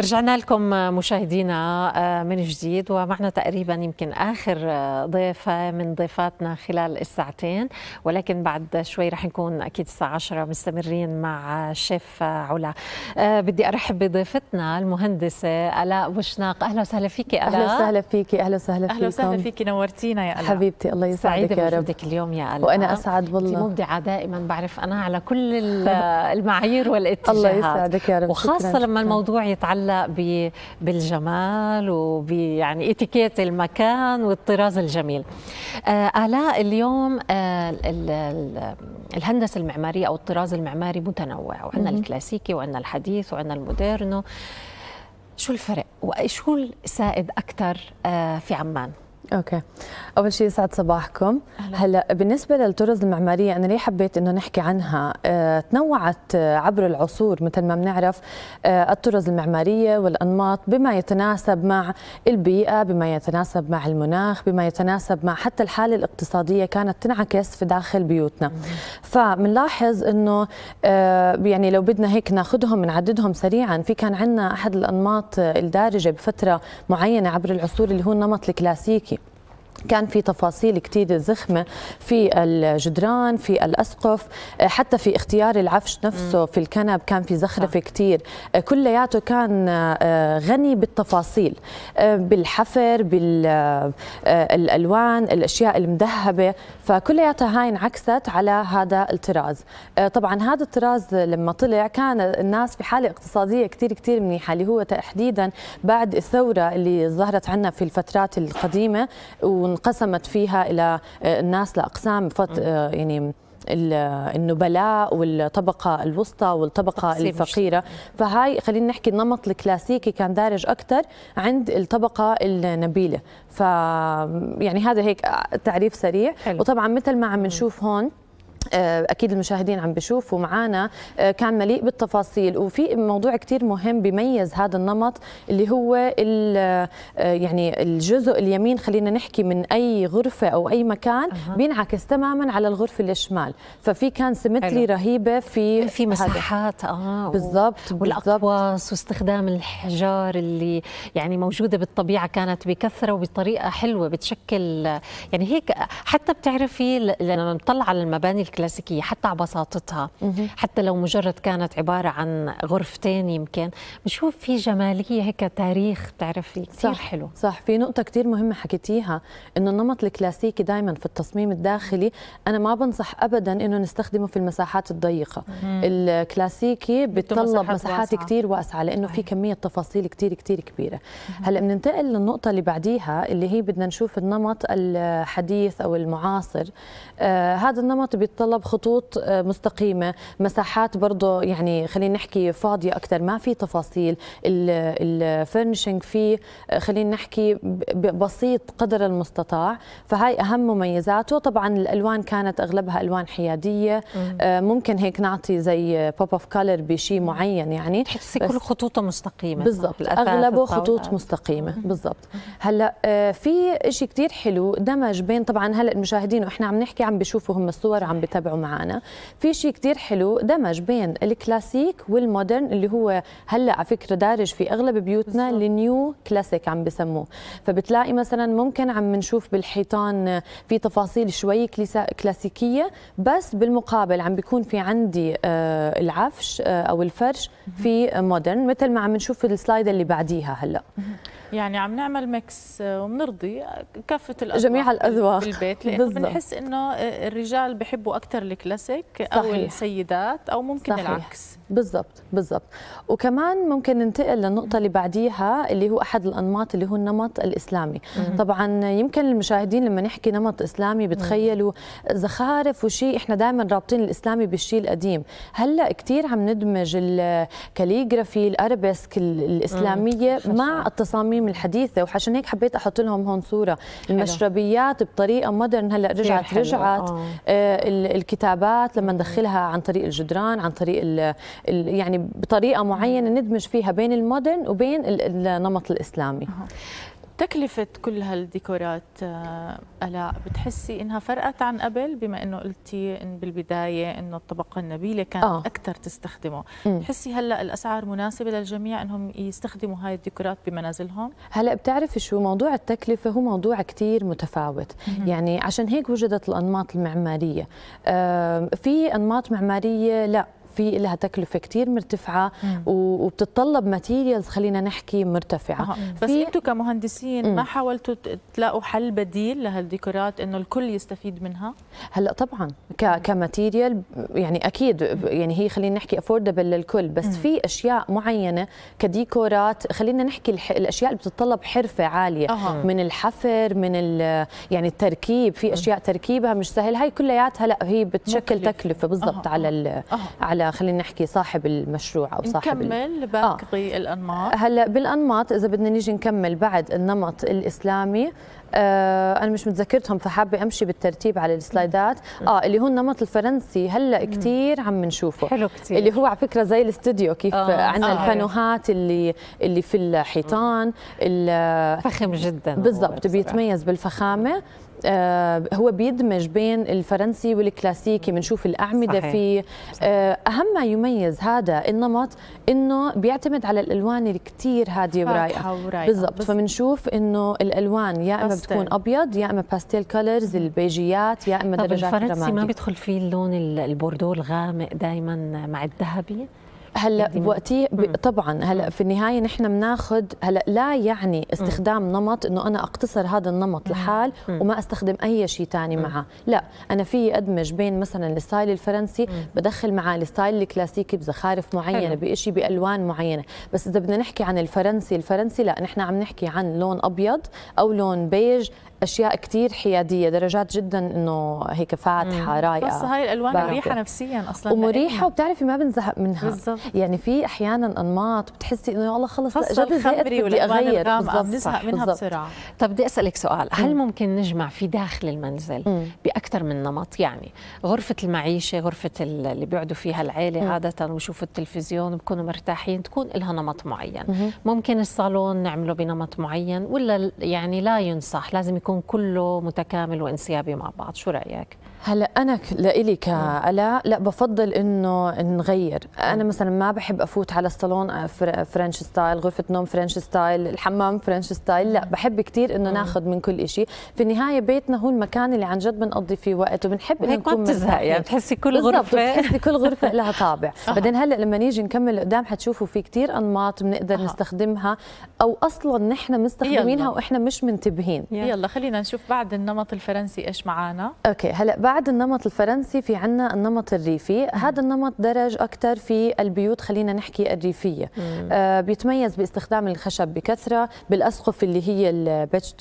رجعنا لكم مشاهدينا آه، من جديد ومعنا تقريبا يمكن اخر آه، ضيفه من ضيفاتنا خلال الساعتين ولكن بعد شوي رح نكون اكيد الساعه 10 مستمرين مع الشيف علا آه، بدي ارحب بضيفتنا المهندسه الاء بوشناق اهلا وسهلا فيكي الاء اهلا وسهلا فيكي اهلا وسهلا فيكم اهلا وسهلا فيكي نورتينا يا الاء حبيبتي الله يسعدك يا رب سعيده اليوم يا الاء وانا اسعد والله انت مبدعه دائما بعرف انا على كل المعايير والاتجاهات الله يسعدك يا رب وخاصه شكرا. لما الموضوع يتعلق هلا بالجمال وبيعني اتيكيت المكان والطراز الجميل آه، آلاء اليوم آه، الهندسة المعمارية أو الطراز المعماري متنوع وعندنا الكلاسيكي وعندنا الحديث وعندنا الموديرنو شو الفرق وشو السائد أكثر آه، في عمان؟ اوكي اول شيء يسعد صباحكم أهلا. هلا بالنسبه للطرز المعماريه انا ليه حبيت انه نحكي عنها أه تنوعت عبر العصور مثل ما بنعرف أه الطرز المعماريه والانماط بما يتناسب مع البيئه بما يتناسب مع المناخ بما يتناسب مع حتى الحاله الاقتصاديه كانت تنعكس في داخل بيوتنا فبنلاحظ انه أه يعني لو بدنا هيك ناخذهم نعددهم سريعا في كان عندنا احد الانماط الدارجه بفتره معينه عبر العصور اللي هو النمط الكلاسيكي كان في تفاصيل كتير زخمة في الجدران في الأسقف حتى في اختيار العفش نفسه في الكنب كان في زخرفة آه. كتير كلياته كان آه، غني بالتفاصيل آه، بالحفر بالألوان آه، الأشياء المذهبة فكلياتها هاي انعكست على هذا الطراز طبعا هذا الطراز لما طلع كان الناس في حالة اقتصادية كتير كتير منيحة اللي هو تحديدا بعد الثورة اللي ظهرت عنا في الفترات القديمة و وانقسمت فيها الى آه، الناس لاقسام فت آه، يعني النبلاء والطبقة الوسطى والطبقة الفقيرة فهاي خلينا نحكي النمط الكلاسيكي كان دارج أكثر عند الطبقة النبيلة ف يعني هذا هيك تعريف سريع حلو. وطبعا مثل ما عم نشوف هون آه، اكيد المشاهدين عم بيشوفوا معنا آه، كان مليء بالتفاصيل وفي موضوع كثير مهم بيميز هذا النمط اللي هو آه، يعني الجزء اليمين خلينا نحكي من اي غرفه او اي مكان أه. بينعكس تماما على الغرفه الشمال ففي كان سيمتري رهيبه في في مساحات اه بالضبط والاقواس واستخدام الحجار اللي يعني موجوده بالطبيعه كانت بكثره وبطريقه حلوه بتشكل يعني هيك حتى بتعرفي لما نطلع على المباني الكلاسيكيه حتى على بساطتها حتى لو مجرد كانت عباره عن غرفتين يمكن بشوف في جماليه هيك تاريخ بتعرفي كثير صح حلو صح في نقطه كثير مهمه حكيتيها انه النمط الكلاسيكي دائما في التصميم الداخلي انا ما بنصح ابدا انه نستخدمه في المساحات الضيقه الكلاسيكي بيتطلب مساحات كثير واسعه لانه في كميه تفاصيل كثير كثير كبيره هلا بننتقل للنقطه اللي بعديها اللي هي بدنا نشوف النمط الحديث او المعاصر آه هذا النمط بتتطلب خطوط آه، مستقيمه مساحات برضه يعني خلينا نحكي فاضيه اكثر ما في تفاصيل الفرنشنج فيه آه، خلينا نحكي بسيط قدر المستطاع فهاي اهم مميزاته طبعا الالوان كانت اغلبها الوان حياديه آه، ممكن هيك نعطي زي بوب اوف كلر بشيء معين يعني تحسي كل خطوطه مستقيمه بالضبط اغلبه خطوط مستقيمه بالضبط هلا في شيء كثير حلو دمج بين طبعا هلا المشاهدين واحنا عم نحكي عم بيشوفوا هم الصور عم بيتابعوا معنا في شيء كثير حلو دمج بين الكلاسيك والمودرن اللي هو هلا على فكره دارج في اغلب بيوتنا النيو كلاسيك عم بسموه فبتلاقي مثلا ممكن عم نشوف بالحيطان في تفاصيل شوي كلاسيكيه بس بالمقابل عم بيكون في عندي آه، العفش آه، او الفرش في مودرن مثل ما عم نشوف في السلايد اللي بعديها هلا يعني عم نعمل ميكس آه، وبنرضي آه، كافه الاذواق جميع الاذواق بالبيت لانه بنحس انه آه، الرجال بحبوا اكثر الكلاسيك او السيدات او ممكن صحيح. العكس بالضبط بالضبط وكمان ممكن ننتقل للنقطة اللي بعديها اللي هو أحد الأنماط اللي هو النمط الإسلامي مم. طبعا يمكن المشاهدين لما نحكي نمط إسلامي بتخيلوا زخارف وشيء إحنا دائما رابطين الإسلامي بالشيء القديم هلا كثير عم ندمج الكاليغرافي الأربسك الإسلامية مع التصاميم الحديثة وعشان هيك حبيت أحط لهم هون صورة المشربيات بطريقة مودرن هلا رجعت رجعت آه. آه، الكتابات لما ندخلها عن طريق الجدران عن طريق يعني بطريقه معينه ندمج فيها بين المودرن وبين النمط الاسلامي تكلفة كل هالديكورات آه، ألا بتحسي إنها فرقت عن قبل بما إنه قلتي إن بالبداية إنه الطبقة النبيلة كانت آه. أكثر تستخدمه بتحسي هلأ الأسعار مناسبة للجميع إنهم يستخدموا هاي الديكورات بمنازلهم هلأ بتعرفي شو موضوع التكلفة هو موضوع كتير متفاوت يعني عشان هيك وجدت الأنماط المعمارية آه، في أنماط معمارية لا في لها تكلفه كثير مرتفعه مم. وبتتطلب ماتيريالز خلينا نحكي مرتفعه بس انتم كمهندسين مم. ما حاولتوا تلاقوا حل بديل لهالديكورات انه الكل يستفيد منها هلا طبعا كماتيريال يعني اكيد يعني هي خلينا نحكي افوردبل للكل بس مم. في اشياء معينه كديكورات خلينا نحكي الاشياء اللي بتتطلب حرفه عاليه أه. من الحفر من يعني التركيب في اشياء تركيبها مش سهل هاي كلياتها لا هي بتشكل مكلف. تكلفه بالضبط أه. على على خلينا نحكي صاحب المشروع او صاحب نكمل باقي آه. الانماط هلا بالانماط اذا بدنا نيجي نكمل بعد النمط الاسلامي آه انا مش متذكرتهم فحابه امشي بالترتيب على السلايدات اه اللي هو النمط الفرنسي هلا كثير عم نشوفه حلو كثير اللي هو على فكره زي الاستوديو كيف آه. عندنا آه. البانوهات اللي اللي في الحيطان فخم جدا بالضبط بيتميز بالفخامه آه، هو بيدمج بين الفرنسي والكلاسيكي بنشوف الأعمدة صحيح. فيه آه، أهم ما يميز هذا النمط إنه بيعتمد على الألوان الكتير هادية ورايقة بالضبط فبنشوف إنه الألوان يا إما بتكون أبيض يا إما باستيل كولرز البيجيات يا إما درجات الفرنسي ما بيدخل فيه اللون البوردو الغامق دائما مع الذهبي هلا وقتي ب... طبعا هلا في النهايه نحن بناخذ هلا لا يعني استخدام مم. نمط انه انا اقتصر هذا النمط لحال مم. وما استخدم اي شيء ثاني معه لا انا في ادمج بين مثلا الستايل الفرنسي مم. بدخل معاه الستايل الكلاسيكي بزخارف معينه بشيء بالوان معينه بس اذا بدنا نحكي عن الفرنسي الفرنسي لا نحن عم نحكي عن لون ابيض او لون بيج اشياء كثير حياديه درجات جدا انه هيك فاتحه رايقه بس هاي الالوان باهدة. مريحه نفسيا اصلا ومريحه وبتعرفي ما بنزهق منها بالزبط. يعني في احيانا انماط بتحسي انه والله خلص لا جد زهقت بدي اغير بنزهق منها بسرعه طب بدي اسالك سؤال هل ممكن نجمع في داخل المنزل اكثر من نمط يعني غرفه المعيشه غرفه اللي بيقعدوا فيها العيله عاده ويشوفوا التلفزيون بكونوا مرتاحين تكون لها نمط معين ممكن الصالون نعمله بنمط معين ولا يعني لا ينصح لازم يكون كله متكامل وانسيابي مع بعض شو رايك هلا انا لإلي نعم. كالاء لا بفضل انه نغير انا نعم. مثلا ما بحب افوت على الصالون آه، آه، فرنش ستايل غرفه نوم فرنش ستايل الحمام فرنش ستايل لا نعم. بحب كثير انه ناخذ من كل شيء في النهايه بيتنا هو المكان اللي عن جد بنقضي فيه وقت وبنحب انه نكون ما يعني بتحسي كل غرفه بتحسي كل غرفه لها طابع بعدين هلا لما نيجي نكمل قدام حتشوفوا في كثير انماط بنقدر نستخدمها او اصلا نحن مستخدمينها واحنا مش منتبهين يلا خلينا نشوف بعد النمط الفرنسي ايش معانا اوكي هلا بعد بعد النمط الفرنسي في عنا النمط الريفي هذا النمط درج أكثر في البيوت خلينا نحكي الريفية آه بيتميز باستخدام الخشب بكثرة بالأسقف اللي هي البيتش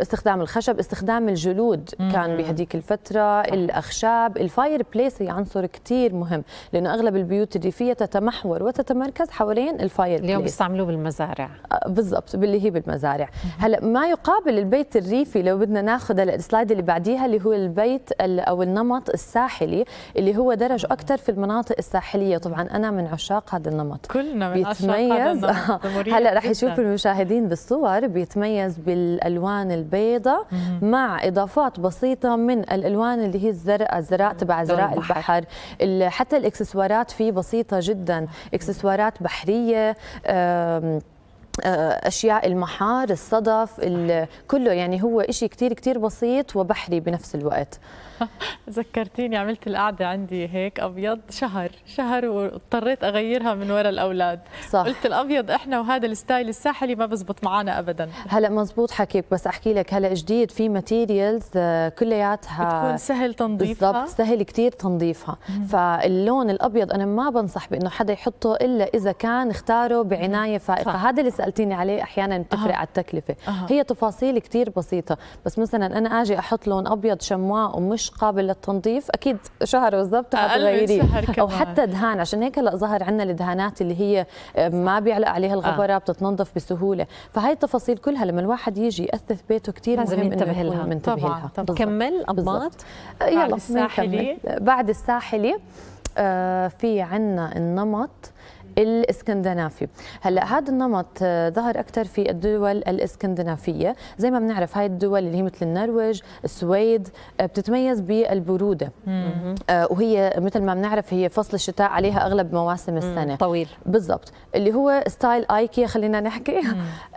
استخدام الخشب استخدام الجلود كان بهديك الفترة الأخشاب الفاير بليس هي عنصر كتير مهم لأنه أغلب البيوت الريفية تتمحور وتتمركز حوالين الفاير بليس اليوم بيستعملوه بالمزارع أه، بالضبط باللي هي بالمزارع هلا ما يقابل البيت الريفي لو بدنا ناخذ السلايد اللي بعديها اللي هو البيت أو النمط الساحلي اللي هو درج أكثر في المناطق الساحلية طبعا أنا من عشاق هذا النمط كلنا من عشاق هذا النمط هلا رح يشوفوا المشاهدين بالصور بيت بتتميز بالالوان البيضاء مع اضافات بسيطه من الالوان اللي هي الزرقاء الزراء تبع طيب، زراء البحر حتى الاكسسوارات فيه بسيطه جدا اكسسوارات بحريه آه، اشياء المحار الصدف كله يعني هو شيء كثير كثير بسيط وبحري بنفس الوقت ذكرتيني عملت القعده عندي هيك ابيض شهر شهر واضطريت اغيرها من وراء الاولاد صح. قلت الابيض احنا وهذا الستايل الساحلي ما بزبط معنا ابدا هلا مزبوط حكيك بس احكي لك هلا جديد في ماتيريالز آه، كلياتها بتكون سهل تنظيفها بالضبط سهل كثير تنظيفها مم. فاللون الابيض انا ما بنصح بانه حدا يحطه الا اذا كان اختاره بعنايه فائقه هذا اللي سالتيني عليه احيانا بتفرق أه. على التكلفه أه. هي تفاصيل كثير بسيطه بس مثلا انا اجي احط لون ابيض شمواء ومش قابل للتنظيف اكيد شهر بالضبط حتغيريه او حتى دهان عشان هيك هلا ظهر عندنا الدهانات اللي هي آه، ما بيعلق عليها الغبره آه. بتتنظف بسهوله فهي التفاصيل كلها لما الواحد يجي يأثث بيته كثير لازم ينتبه لها منتبه لها طبعا كمل ابماط آه، يلا الساحلي بعد الساحلي آه في عنا النمط الاسكندنافي هلا هذا النمط آه، ظهر اكثر في الدول الاسكندنافيه زي ما بنعرف هاي الدول اللي هي مثل النرويج السويد آه، بتتميز بالبروده آه وهي مثل ما بنعرف هي فصل الشتاء عليها اغلب مواسم السنه طويل بالضبط اللي هو ستايل ايكيا خلينا نحكي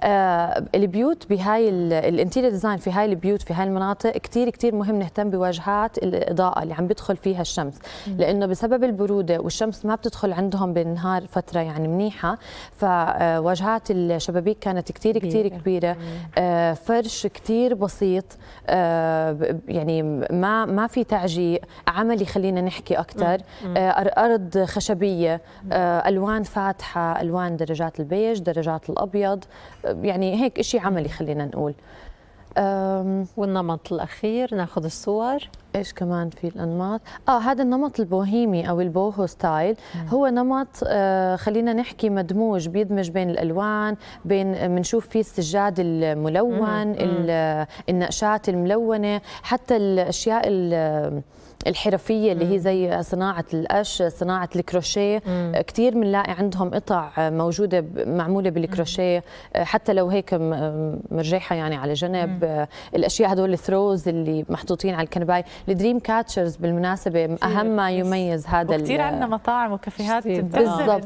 آه البيوت بهاي الانتيريور ديزاين في هاي البيوت في هاي المناطق كثير كثير مهم نهتم بواجهات الاضاءه اللي عم بيدخل فيها الشمس لانه بسبب البروده والشمس ما بتدخل عندهم بالنهار فتره فتره يعني منيحه فواجهات الشبابيك كانت كثير كثير كبيره آه، فرش كثير بسيط آه، يعني ما ما في تعجيق عملي خلينا نحكي اكثر آه، ارض خشبيه الوان فاتحه الوان درجات البيج درجات الابيض يعني هيك شيء عملي خلينا نقول والنمط الاخير ناخذ الصور ايش كمان في الانماط اه هذا النمط البوهيمي او البوهو ستايل هو نمط آه خلينا نحكي مدموج بيدمج بين الالوان بين بنشوف آه، فيه السجاد الملون آه، النقشات الملونه حتى الاشياء آه، الحرفيه اللي هي زي صناعه القش صناعه الكروشيه كثير بنلاقي عندهم قطع موجوده معموله بالكروشيه آه، حتى لو هيك آه، مرجحه يعني على جنب آه، الاشياء هدول الثروز اللي محطوطين على الكنباي الدريم كاتشرز بالمناسبه اهم ما يميز هذا كثير عندنا مطاعم وكافيهات بالضبط 100%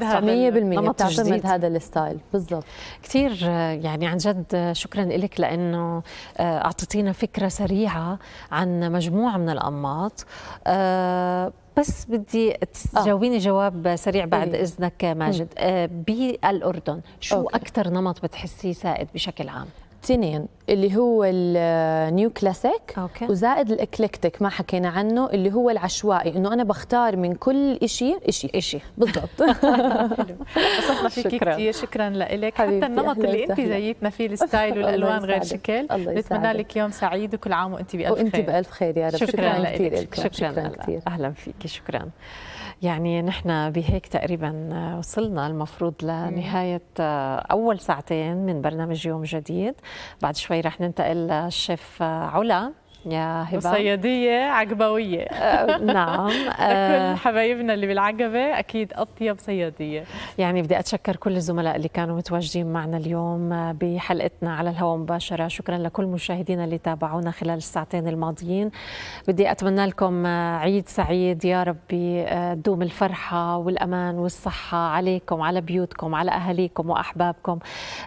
بتعتمد هذا الستايل بالضبط كثير يعني عن جد شكرا لك لانه اعطيتينا فكره سريعه عن مجموعه من الانماط آه، بس بدي آه. تجاوبيني جواب سريع بعد اذنك ماجد آه، بالاردن شو اكثر نمط بتحسيه سائد بشكل عام تنين اللي هو النيو كلاسيك أوكي. وزائد الاكليكتيك ما حكينا عنه اللي هو العشوائي انه انا بختار من كل شيء شيء شيء بالضبط انبسطنا فيك كثير شكرا لك حتى النمط اللي انت جايتنا فيه الستايل والالوان غير شكل بتمنى لك يوم سعيد وكل عام وانت بالف خير وانت بالف خير يا رب شكرا, شكرا كثير شكرا, شكرا كثير اهلا فيك شكرا يعني نحن بهيك تقريبا آه، وصلنا المفروض لنهاية آه، أول ساعتين من برنامج يوم جديد بعد شوي رح ننتقل للشيف آه، علا يا هبه وصياديه عقبويه آه نعم آه كل حبايبنا اللي بالعقبه اكيد اطيب صياديه يعني بدي اتشكر كل الزملاء اللي كانوا متواجدين معنا اليوم بحلقتنا على الهواء مباشره شكرا لكل مشاهدينا اللي تابعونا خلال الساعتين الماضيين بدي اتمنى لكم آه، عيد سعيد يا ربي آه، دوم الفرحه والامان والصحه عليكم على بيوتكم على اهاليكم واحبابكم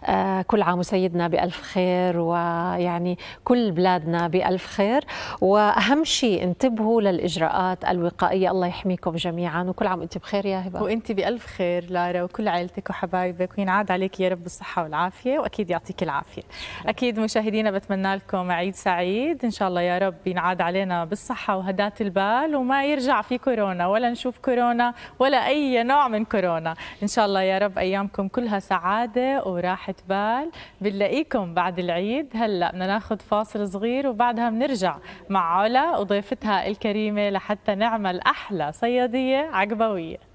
آه، كل عام وسيدنا بالف خير ويعني كل بلادنا بالف خير الخير واهم شيء انتبهوا للاجراءات الوقائيه الله يحميكم جميعا وكل عام وانت بخير يا هبه وانت بالف خير لارا وكل عائلتك وحبايبك وينعاد عليك يا رب الصحه والعافيه واكيد يعطيك العافيه اكيد مشاهدينا بتمنى لكم عيد سعيد ان شاء الله يا رب ينعاد علينا بالصحه وهداه البال وما يرجع في كورونا ولا نشوف كورونا ولا اي نوع من كورونا ان شاء الله يا رب ايامكم كلها سعاده وراحه بال بنلاقيكم بعد العيد هلا بدنا ناخذ فاصل صغير وبعدها بنرجع ونرجع مع علا وضيفتها الكريمة لحتى نعمل أحلى صيادية عقبوية